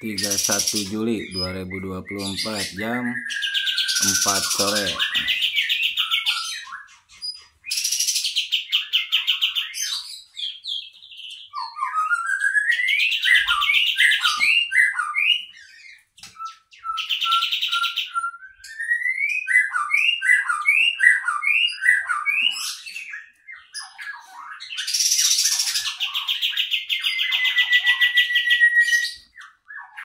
31 Juli 2024 jam 4 sore